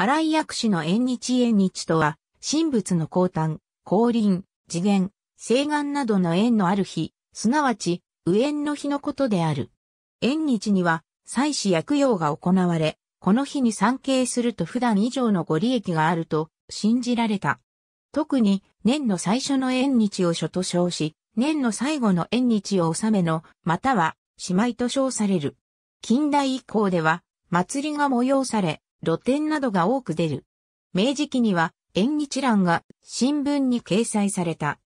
荒井薬師の縁日縁日とは、神仏の降誕、降臨、次元、西岸などの縁のある日、すなわち、右縁の日のことである。縁日には、祭祀薬用が行われ、この日に参詣すると普段以上のご利益があると信じられた。特に、年の最初の縁日を書と称し、年の最後の縁日を納めの、または、姉妹と称される。近代以降では、祭りが催され、露店などが多く出る。明治期には縁日欄が新聞に掲載された。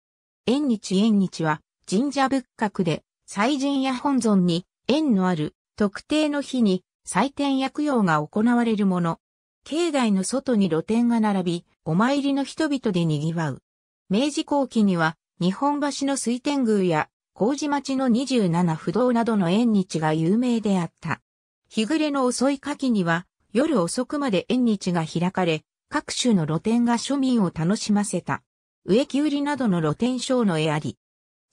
縁日縁日は神社仏閣で祭神や本尊に縁のある特定の日に祭典薬用が行われるもの。境内の外に露店が並び、お参りの人々で賑わう。明治後期には日本橋の水天宮や麹町の27不動などの縁日が有名であった。日暮れの遅い夏季には夜遅くまで縁日が開かれ、各種の露店が庶民を楽しませた。植木売りなどの露店商の絵あり。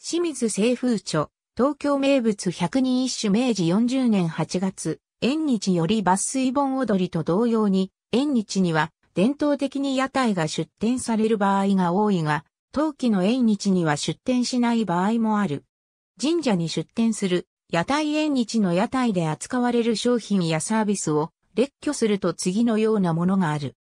清水清風著、東京名物百人一首明治40年8月、縁日より抜粋盆踊りと同様に、縁日には伝統的に屋台が出店される場合が多いが、陶器の縁日には出店しない場合もある。神社に出店する屋台縁日の屋台で扱われる商品やサービスを列挙すると次のようなものがある。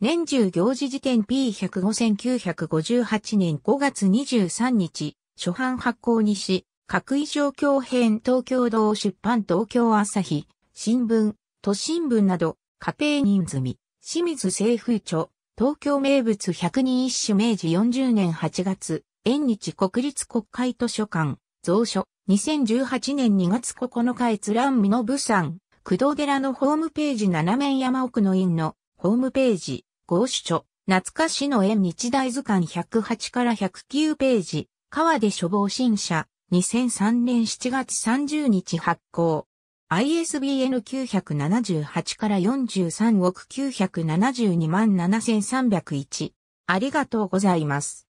年中行事辞典 P105-1958 年5月23日、初版発行にし、各位状況編東京道出版東京朝日、新聞、都新聞など、家庭人済み、清水政府庁、東京名物百人一首明治40年8月、縁日国立国会図書館、蔵書、2018年2月9日閲覧見の武山、工藤寺のホームページ斜面山奥の院のホームページ、合主著、懐かしの縁日大図鑑108から109ページ、川で処方新社、2003年7月30日発行。ISBN 978から43億972万7301。ありがとうございます。